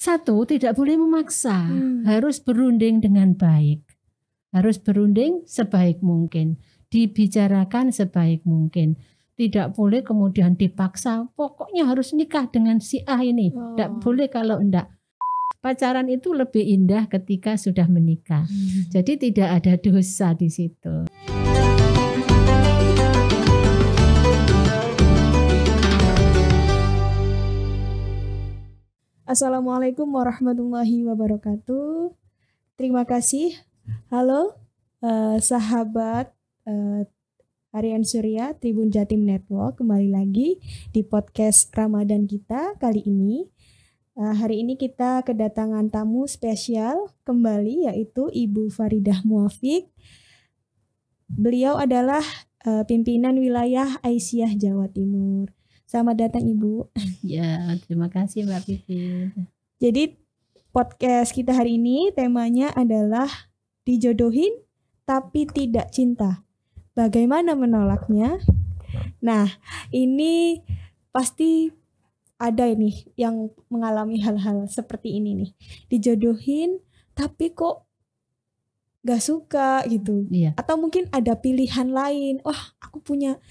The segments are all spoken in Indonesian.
Satu, tidak boleh memaksa, hmm. harus berunding dengan baik. Harus berunding sebaik mungkin, dibicarakan sebaik mungkin. Tidak boleh kemudian dipaksa, pokoknya harus nikah dengan si A ini. Oh. Tidak boleh kalau enggak pacaran itu lebih indah ketika sudah menikah. Hmm. Jadi tidak ada dosa di situ. Assalamualaikum warahmatullahi wabarakatuh. Terima kasih. Halo uh, sahabat uh, Aryan Surya, Tribun Jatim Network. Kembali lagi di podcast Ramadan kita kali ini. Uh, hari ini kita kedatangan tamu spesial kembali yaitu Ibu Faridah Muafik. Beliau adalah uh, pimpinan wilayah Aisyah Jawa Timur. Selamat datang Ibu. Ya, terima kasih Mbak Vivi. Jadi podcast kita hari ini temanya adalah dijodohin tapi tidak cinta. Bagaimana menolaknya? Nah, ini pasti ada ini yang mengalami hal-hal seperti ini nih. Dijodohin tapi kok gak suka gitu. Iya. Atau mungkin ada pilihan lain. Wah, aku punya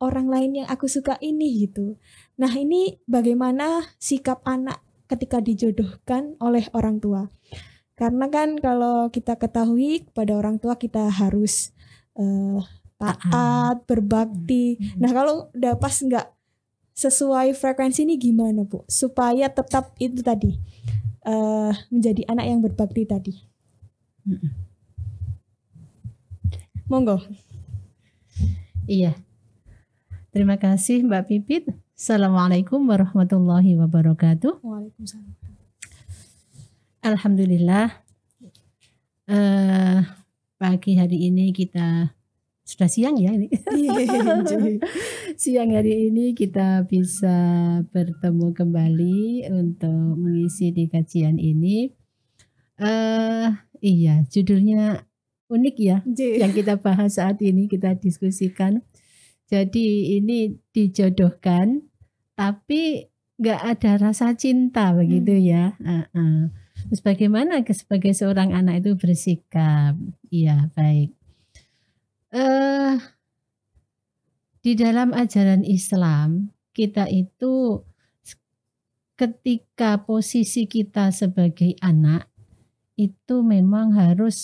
orang lain yang aku suka ini gitu. Nah ini bagaimana sikap anak ketika dijodohkan oleh orang tua. Karena kan kalau kita ketahui pada orang tua kita harus uh, taat, berbakti. Hmm. Nah kalau udah pas nggak sesuai frekuensi ini gimana bu? Supaya tetap itu tadi uh, menjadi anak yang berbakti tadi. Hmm. Monggo. Iya. Terima kasih Mbak Pipit. Assalamualaikum warahmatullahi wabarakatuh. Waalaikumsalam. Alhamdulillah. Uh, pagi hari ini kita sudah siang ya ini. siang hari ini kita bisa bertemu kembali untuk mengisi di kajian ini. Eh iya, judulnya unik ya iya. yang kita bahas saat ini kita diskusikan jadi ini dijodohkan tapi nggak ada rasa cinta begitu hmm. ya. Uh -uh. Terus bagaimana sebagai seorang anak itu bersikap? Iya baik. Uh, di dalam ajaran Islam kita itu ketika posisi kita sebagai anak itu memang harus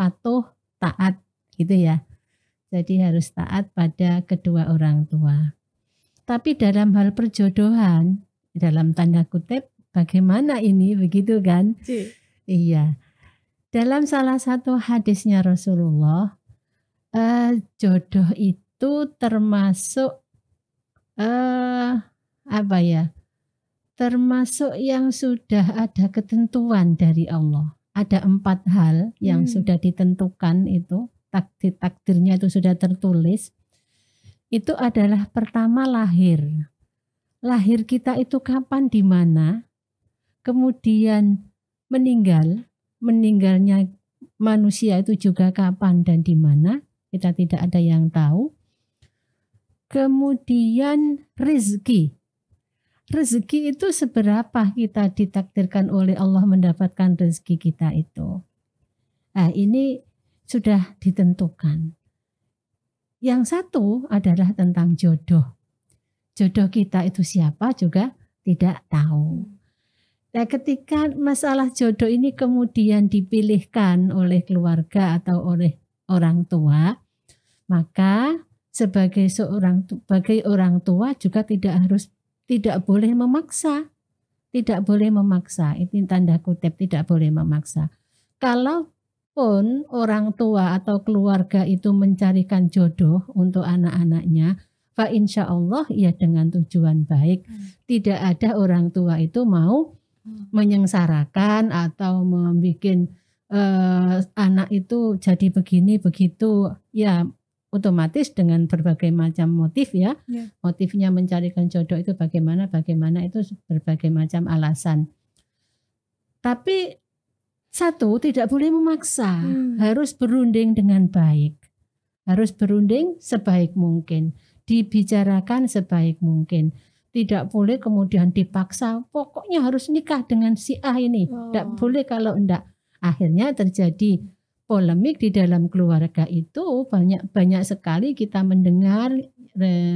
patuh taat gitu ya jadi harus taat pada kedua orang tua. Tapi dalam hal perjodohan, dalam tanda kutip, bagaimana ini begitu kan? Cik. Iya. Dalam salah satu hadisnya Rasulullah, eh, jodoh itu termasuk eh, apa ya? Termasuk yang sudah ada ketentuan dari Allah. Ada empat hal yang hmm. sudah ditentukan itu takdir-takdirnya itu sudah tertulis, itu adalah pertama lahir. Lahir kita itu kapan di mana, kemudian meninggal, meninggalnya manusia itu juga kapan dan di mana, kita tidak ada yang tahu. Kemudian rezeki. Rezeki itu seberapa kita ditakdirkan oleh Allah mendapatkan rezeki kita itu. Nah, ini sudah ditentukan. Yang satu adalah tentang jodoh. Jodoh kita itu siapa juga tidak tahu. Nah, ketika masalah jodoh ini kemudian dipilihkan oleh keluarga atau oleh orang tua, maka sebagai seorang sebagai orang tua juga tidak harus tidak boleh memaksa. Tidak boleh memaksa. Ini tanda kutip tidak boleh memaksa. Kalau pun orang tua atau keluarga itu mencarikan jodoh untuk anak-anaknya, fa insya Allah ya dengan tujuan baik. Hmm. Tidak ada orang tua itu mau hmm. menyengsarakan atau membuat uh, anak itu jadi begini begitu. Ya otomatis dengan berbagai macam motif ya. Yeah. Motifnya mencarikan jodoh itu bagaimana bagaimana itu berbagai macam alasan. Tapi satu, tidak boleh memaksa, hmm. harus berunding dengan baik. Harus berunding sebaik mungkin, dibicarakan sebaik mungkin. Tidak boleh kemudian dipaksa, pokoknya harus nikah dengan si A ini. Oh. Tidak boleh kalau tidak, Akhirnya terjadi polemik di dalam keluarga itu banyak banyak sekali kita mendengar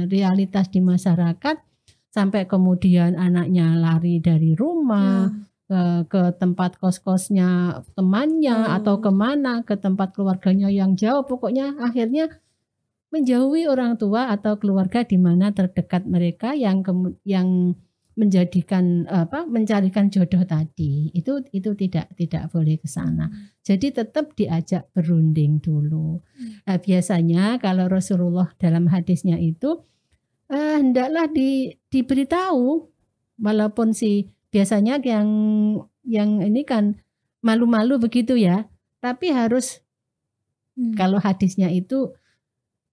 realitas di masyarakat sampai kemudian anaknya lari dari rumah, hmm ke, eh, ke tempat kos-kosnya temannya hmm. atau kemana ke tempat keluarganya yang jauh pokoknya akhirnya menjauhi orang tua atau keluarga di mana terdekat mereka yang yang menjadikan apa mencarikan jodoh tadi itu itu tidak tidak boleh ke sana. Hmm. Jadi tetap diajak berunding dulu. Hmm. Nah, biasanya kalau Rasulullah dalam hadisnya itu eh, hendaklah di diberitahu walaupun si biasanya yang yang ini kan malu-malu begitu ya tapi harus hmm. kalau hadisnya itu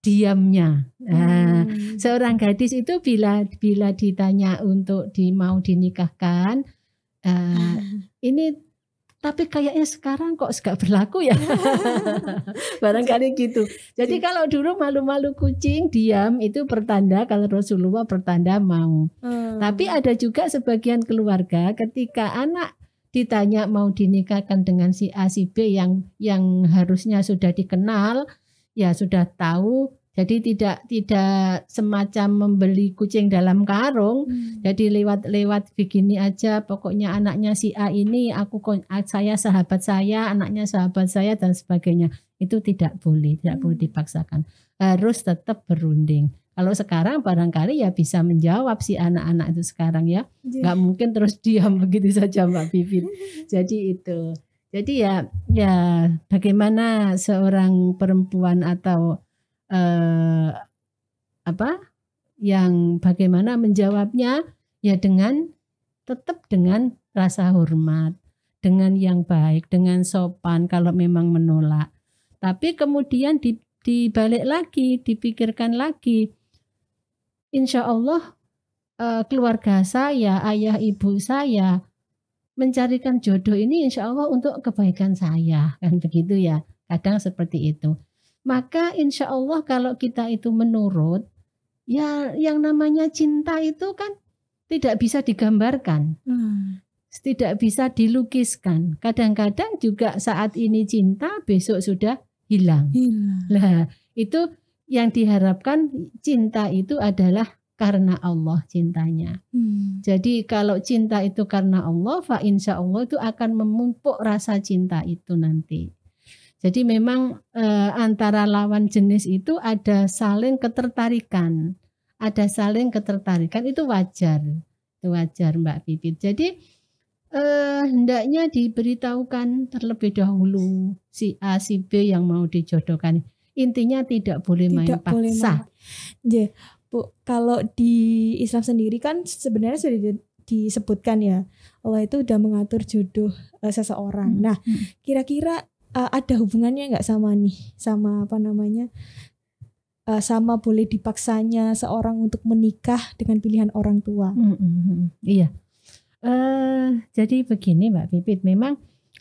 diamnya nah, hmm. seorang gadis itu bila bila ditanya untuk di mau dinikahkan uh, hmm. ini tapi kayaknya sekarang kok gak berlaku ya barangkali gitu jadi iya. kalau dulu malu-malu kucing diam itu pertanda kalau Rasulullah pertanda mau hmm. tapi ada juga sebagian keluarga ketika anak ditanya mau dinikahkan dengan si A si B yang yang harusnya sudah dikenal ya sudah tahu jadi tidak tidak semacam membeli kucing dalam karung. Hmm. Jadi lewat-lewat begini aja pokoknya anaknya si A ini aku saya sahabat saya, anaknya sahabat saya dan sebagainya. Itu tidak boleh, tidak hmm. boleh dipaksakan. Harus tetap berunding. Kalau sekarang barangkali ya bisa menjawab si anak-anak itu sekarang ya. Iya. Nggak mungkin terus diam begitu saja Mbak Vivin. Jadi itu. Jadi ya ya bagaimana seorang perempuan atau eh, apa yang bagaimana menjawabnya ya dengan tetap dengan rasa hormat, dengan yang baik, dengan sopan kalau memang menolak. Tapi kemudian dibalik lagi, dipikirkan lagi, insya Allah eh, keluarga saya, ayah ibu saya mencarikan jodoh ini insya Allah untuk kebaikan saya kan begitu ya. Kadang seperti itu. Maka insya Allah kalau kita itu menurut, ya yang namanya cinta itu kan tidak bisa digambarkan. Hmm. Tidak bisa dilukiskan. Kadang-kadang juga saat ini cinta, besok sudah hilang. hilang. itu yang diharapkan cinta itu adalah karena Allah cintanya. Hmm. Jadi kalau cinta itu karena Allah, fa insya Allah itu akan memupuk rasa cinta itu nanti. Jadi memang e, antara lawan jenis itu ada saling ketertarikan, ada saling ketertarikan itu wajar, itu wajar Mbak Pipit. Jadi e, hendaknya diberitahukan terlebih dahulu si A si B yang mau dijodohkan. Intinya tidak boleh tidak main paksa. Boleh main. Yeah. Bu, kalau di Islam sendiri kan sebenarnya sudah disebutkan ya Allah itu sudah mengatur jodoh uh, seseorang. Hmm, nah, hmm. kira-kira uh, ada hubungannya nggak sama nih sama apa namanya uh, sama boleh dipaksanya seorang untuk menikah dengan pilihan orang tua mm -hmm. iya uh, jadi begini mbak Pipit memang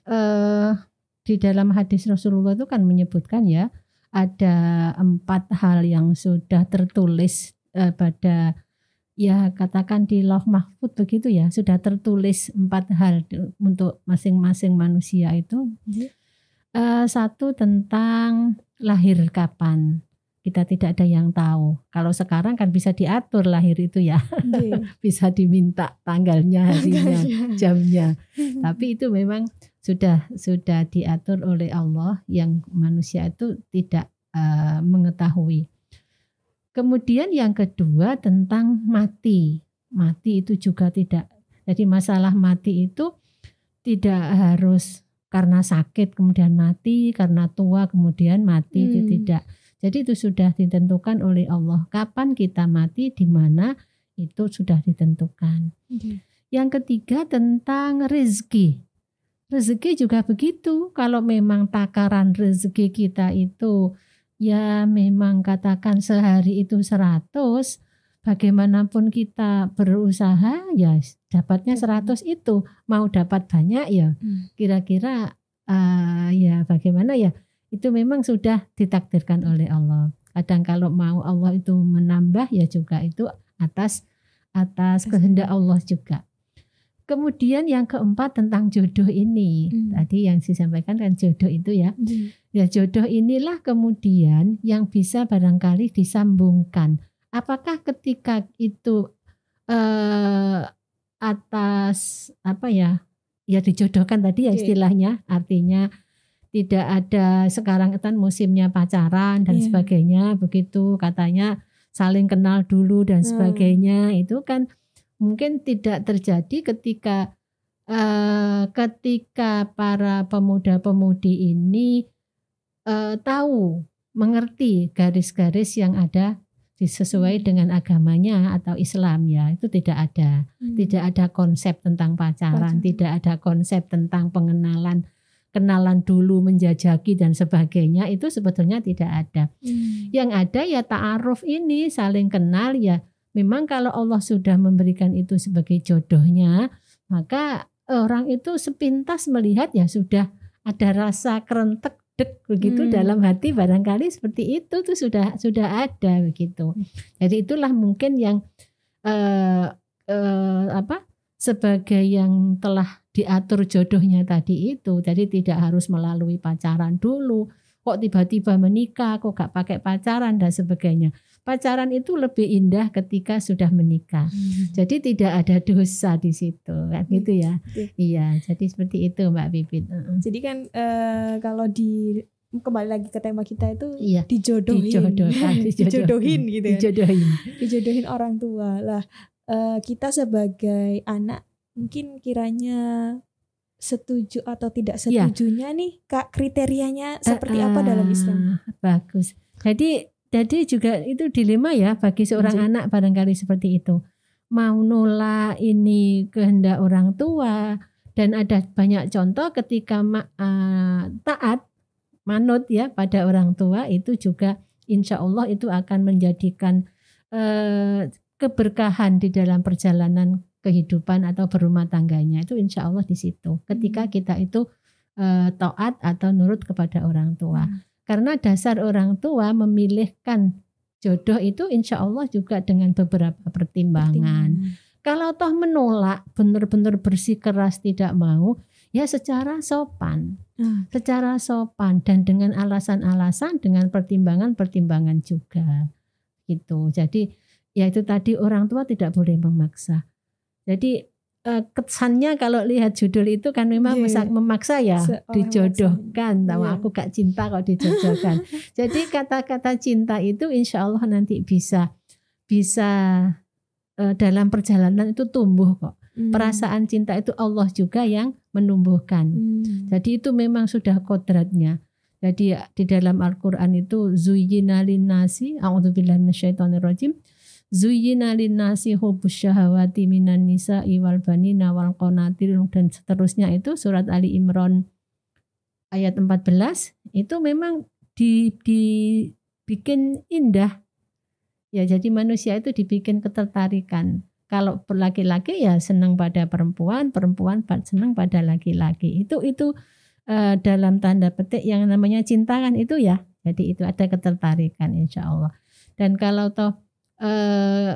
uh, di dalam hadis Rasulullah itu kan menyebutkan ya ada empat hal yang sudah tertulis uh, pada ya katakan di loh mahfud begitu ya sudah tertulis empat hal untuk masing-masing manusia itu iya. Uh, satu tentang lahir kapan kita tidak ada yang tahu. Kalau sekarang kan bisa diatur lahir itu ya, iya. bisa diminta tanggalnya, harinya, jamnya. Tapi itu memang sudah sudah diatur oleh Allah yang manusia itu tidak uh, mengetahui. Kemudian yang kedua tentang mati. Mati itu juga tidak. Jadi masalah mati itu tidak harus karena sakit kemudian mati, karena tua kemudian mati hmm. itu tidak. Jadi itu sudah ditentukan oleh Allah kapan kita mati di mana itu sudah ditentukan. Hmm. Yang ketiga tentang rezeki. Rezeki juga begitu. Kalau memang takaran rezeki kita itu ya memang katakan sehari itu 100 bagaimanapun kita berusaha ya dapatnya 100 itu mau dapat banyak ya hmm. kira-kira uh, ya bagaimana ya itu memang sudah ditakdirkan oleh Allah kadang kalau mau Allah itu menambah ya juga itu atas atas kehendak Allah juga kemudian yang keempat tentang jodoh ini hmm. tadi yang disampaikan kan jodoh itu ya hmm. ya jodoh inilah kemudian yang bisa barangkali disambungkan apakah ketika itu eh, atas apa ya ya dijodohkan tadi ya iya. istilahnya yeah. artinya tidak ada sekarang kan musimnya pacaran dan yeah. sebagainya begitu katanya saling kenal dulu dan hmm. sebagainya hmm. itu kan mungkin tidak terjadi ketika eh, ketika para pemuda-pemudi ini eh, tahu mengerti garis-garis yang ada sesuai hmm. dengan agamanya atau Islam ya itu tidak ada hmm. tidak ada konsep tentang pacaran pacaran tidak ada konsep tentang pengenalan kenalan dulu menjajaki dan sebagainya itu sebetulnya tidak ada hmm. yang ada ya ta'aruf ini saling kenal ya memang kalau Allah sudah memberikan itu sebagai jodohnya maka orang itu sepintas melihat ya sudah ada rasa kerentek dek begitu hmm. dalam hati barangkali seperti itu tuh sudah sudah ada begitu. Hmm. Jadi itulah mungkin yang eh, uh, apa sebagai yang telah diatur jodohnya tadi itu. Jadi tidak harus melalui pacaran dulu. Kok tiba-tiba menikah, kok gak pakai pacaran dan sebagainya pacaran itu lebih indah ketika sudah menikah. Hmm. Jadi tidak ada dosa di situ, kan hmm. gitu ya. Okay. Iya. iya, jadi seperti itu Mbak Pipit. Jadi kan uh, kalau di kembali lagi ke tema kita itu iya, dijodohin, dijodohkan, dijodohin, dijodohin gitu ya. Dijodohin. orang tua lah. Uh, kita sebagai anak mungkin kiranya setuju atau tidak iya. setujunya ya. nih kak kriterianya seperti uh, apa ah, dalam Islam? Bagus. Jadi jadi juga itu dilema ya bagi seorang mhm. anak barangkali seperti itu. Mau nolak ini kehendak orang tua dan ada banyak contoh ketika ma uh, taat manut ya pada orang tua itu juga insya Allah itu akan menjadikan uh, keberkahan di dalam perjalanan kehidupan atau berumah tangganya itu insya Allah di situ. Ketika mhm. kita itu uh, taat atau nurut kepada orang tua. Hmm. Karena dasar orang tua memilihkan jodoh itu insya Allah juga dengan beberapa pertimbangan. pertimbangan. Kalau toh menolak benar-benar bersikeras tidak mau, ya secara sopan, hmm. secara sopan dan dengan alasan-alasan, dengan pertimbangan-pertimbangan juga gitu. Jadi ya itu tadi orang tua tidak boleh memaksa. Jadi uh, kesannya kalau lihat judul itu kan memang yeah. Iya. memaksa ya Seorang dijodohkan sama yeah. Iya. aku gak cinta kalau dijodohkan jadi kata-kata cinta itu insya Allah nanti bisa bisa uh, dalam perjalanan itu tumbuh kok hmm. perasaan cinta itu Allah juga yang menumbuhkan hmm. jadi itu memang sudah kodratnya jadi di dalam Al-Quran itu zuyina linnasi a'udzubillahi Zuyina linnasi hubus syahawati minan nisa iwal bani nawal qanatir dan seterusnya itu surat Ali Imran ayat 14 itu memang di, dibikin indah. Ya jadi manusia itu dibikin ketertarikan. Kalau laki-laki ya senang pada perempuan, perempuan senang pada laki-laki. Itu itu uh, dalam tanda petik yang namanya cinta kan itu ya. Jadi itu ada ketertarikan insya Allah. Dan kalau toh Eh,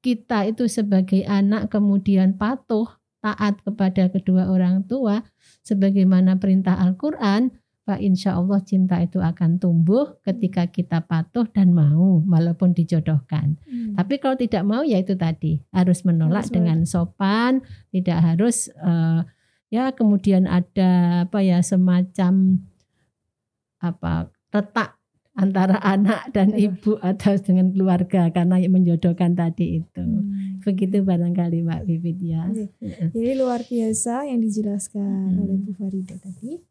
kita itu sebagai anak kemudian patuh taat kepada kedua orang tua sebagaimana perintah Al-Qur'an, Pak insya Allah cinta itu akan tumbuh ketika kita patuh dan mau walaupun dijodohkan. Hmm. Tapi kalau tidak mau ya itu tadi harus menolak harus dengan sopan, tidak harus uh, ya kemudian ada apa ya semacam apa retak antara anak dan ibu atau dengan keluarga karena yang menjodohkan tadi itu. Hmm. Begitu barangkali Mbak Bibit ya. Jadi luar biasa yang dijelaskan hmm. oleh Bu Farida tadi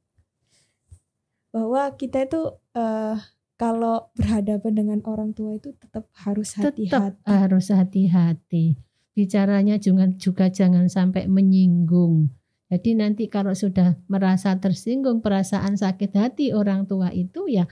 bahwa kita itu uh, kalau berhadapan dengan orang tua itu tetap harus hati-hati. Tetap harus hati-hati. Bicaranya juga, juga jangan sampai menyinggung. Jadi nanti kalau sudah merasa tersinggung perasaan sakit hati orang tua itu ya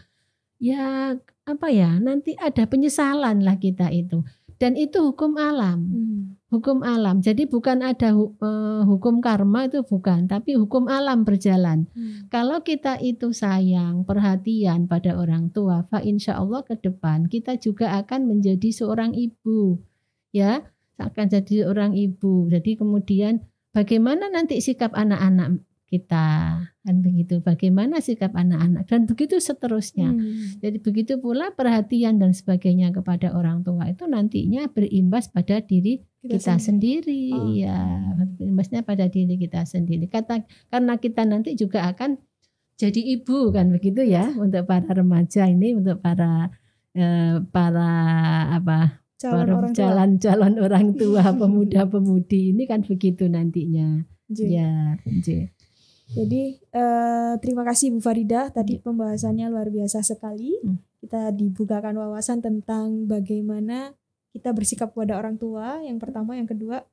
ya apa ya nanti ada penyesalan lah kita itu dan itu hukum alam hmm. hukum alam jadi bukan ada eh, hukum karma itu bukan tapi hukum alam berjalan hmm. kalau kita itu sayang perhatian pada orang tua fa insya Allah ke depan kita juga akan menjadi seorang ibu ya akan jadi orang ibu jadi kemudian bagaimana nanti sikap anak-anak kita kan begitu bagaimana sikap anak-anak dan begitu seterusnya hmm. jadi begitu pula perhatian dan sebagainya kepada orang tua itu nantinya berimbas pada diri kita, kita sendiri, sendiri. Oh. ya berimbasnya pada diri kita sendiri kata karena kita nanti juga akan jadi ibu kan begitu ya iya. untuk para remaja ini untuk para eh, para apa calon calon-calon orang tua pemuda-pemudi ini kan begitu nantinya J. Ya, J. Jadi eh, terima kasih Bu Farida tadi yeah. pembahasannya luar biasa sekali. Hmm. Kita dibukakan wawasan tentang bagaimana kita bersikap kepada orang tua. Yang pertama, yang kedua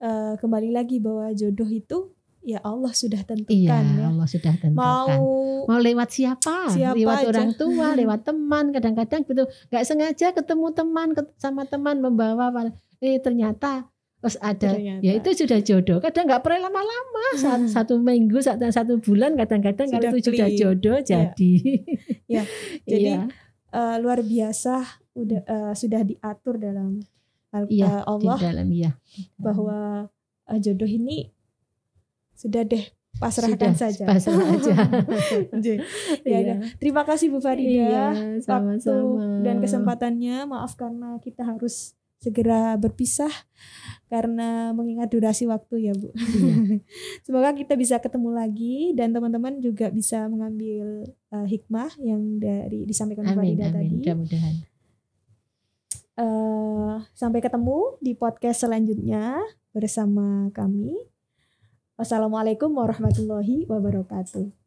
eh, kembali lagi bahwa jodoh itu ya Allah sudah tentukan iya, ya. Allah sudah tentukan. Mau mau lewat siapa? siapa lewat aja. orang tua, lewat teman. Kadang-kadang gitu nggak sengaja ketemu teman sama teman membawa eh ternyata terus ada Ternyata. ya itu sudah jodoh kadang nggak perlu lama-lama hmm. satu minggu satu, satu bulan kadang-kadang kalau itu sudah jodoh iya. jadi ya, jadi ya. Uh, luar biasa udah uh, sudah diatur dalam uh, Allah di dalam ya bahwa uh, jodoh ini sudah deh pasrahkan sudah, saja pasrah aja ya, ya. ya. terima kasih Bu Farida ya, waktu dan kesempatannya maaf karena kita harus segera berpisah karena mengingat durasi waktu ya Bu. Iya. Semoga kita bisa ketemu lagi dan teman-teman juga bisa mengambil uh, hikmah yang dari disampaikan Mbak amin. tadi. Mudah-mudahan. Uh, sampai ketemu di podcast selanjutnya bersama kami. Wassalamualaikum warahmatullahi wabarakatuh.